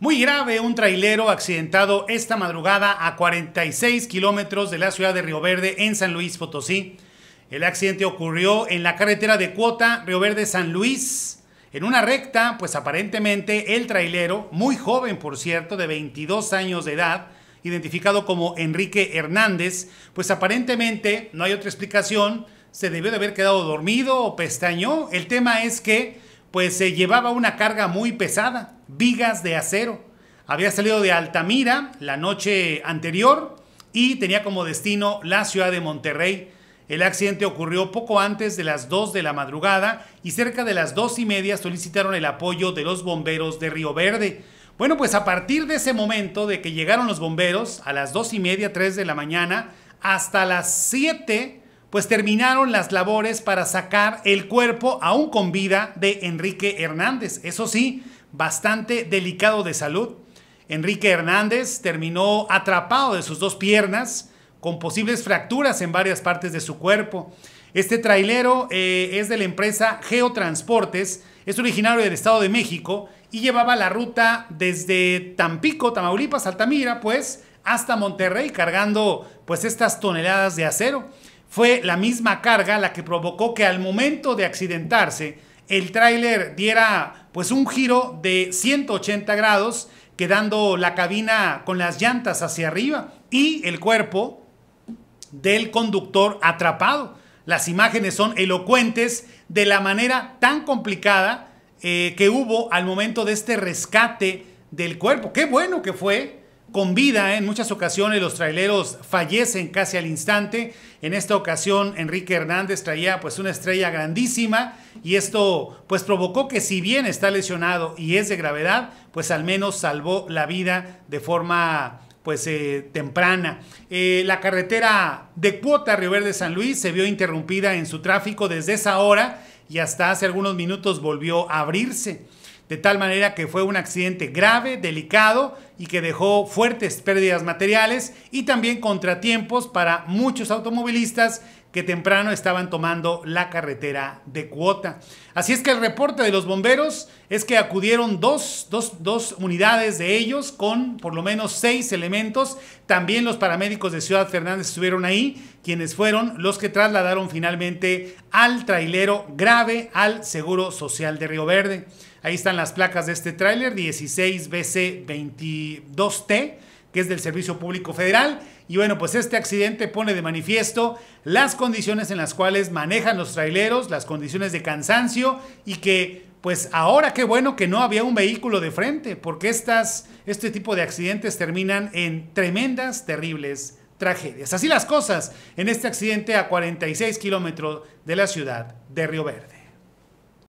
Muy grave, un trailero accidentado esta madrugada a 46 kilómetros de la ciudad de Río Verde, en San Luis Potosí. El accidente ocurrió en la carretera de Cuota, Río Verde-San Luis. En una recta, pues aparentemente el trailero, muy joven por cierto, de 22 años de edad, identificado como Enrique Hernández, pues aparentemente, no hay otra explicación, se debió de haber quedado dormido o pestañó. El tema es que pues se llevaba una carga muy pesada, vigas de acero. Había salido de Altamira la noche anterior y tenía como destino la ciudad de Monterrey. El accidente ocurrió poco antes de las 2 de la madrugada y cerca de las 2 y media solicitaron el apoyo de los bomberos de Río Verde. Bueno, pues a partir de ese momento de que llegaron los bomberos a las 2 y media, 3 de la mañana, hasta las 7 pues terminaron las labores para sacar el cuerpo aún con vida de Enrique Hernández. Eso sí, bastante delicado de salud. Enrique Hernández terminó atrapado de sus dos piernas con posibles fracturas en varias partes de su cuerpo. Este trailero eh, es de la empresa Geotransportes, es originario del Estado de México y llevaba la ruta desde Tampico, Tamaulipas, Altamira, pues, hasta Monterrey cargando pues estas toneladas de acero. Fue la misma carga la que provocó que al momento de accidentarse el tráiler diera pues un giro de 180 grados, quedando la cabina con las llantas hacia arriba y el cuerpo del conductor atrapado. Las imágenes son elocuentes de la manera tan complicada eh, que hubo al momento de este rescate del cuerpo. Qué bueno que fue con vida. ¿eh? En muchas ocasiones los traileros fallecen casi al instante. En esta ocasión Enrique Hernández traía pues una estrella grandísima y esto pues provocó que si bien está lesionado y es de gravedad, pues al menos salvó la vida de forma pues eh, temprana. Eh, la carretera de cuota Río Verde San Luis se vio interrumpida en su tráfico desde esa hora y hasta hace algunos minutos volvió a abrirse de tal manera que fue un accidente grave, delicado y que dejó fuertes pérdidas materiales y también contratiempos para muchos automovilistas que temprano estaban tomando la carretera de cuota. Así es que el reporte de los bomberos es que acudieron dos, dos, dos unidades de ellos con por lo menos seis elementos. También los paramédicos de Ciudad Fernández estuvieron ahí, quienes fueron los que trasladaron finalmente al trailero grave al Seguro Social de Río Verde. Ahí están las placas de este tráiler, 16BC22T que es del Servicio Público Federal. Y bueno, pues este accidente pone de manifiesto las condiciones en las cuales manejan los traileros, las condiciones de cansancio y que pues ahora qué bueno que no había un vehículo de frente, porque este tipo de accidentes terminan en tremendas, terribles tragedias. Así las cosas en este accidente a 46 kilómetros de la ciudad de Río Verde.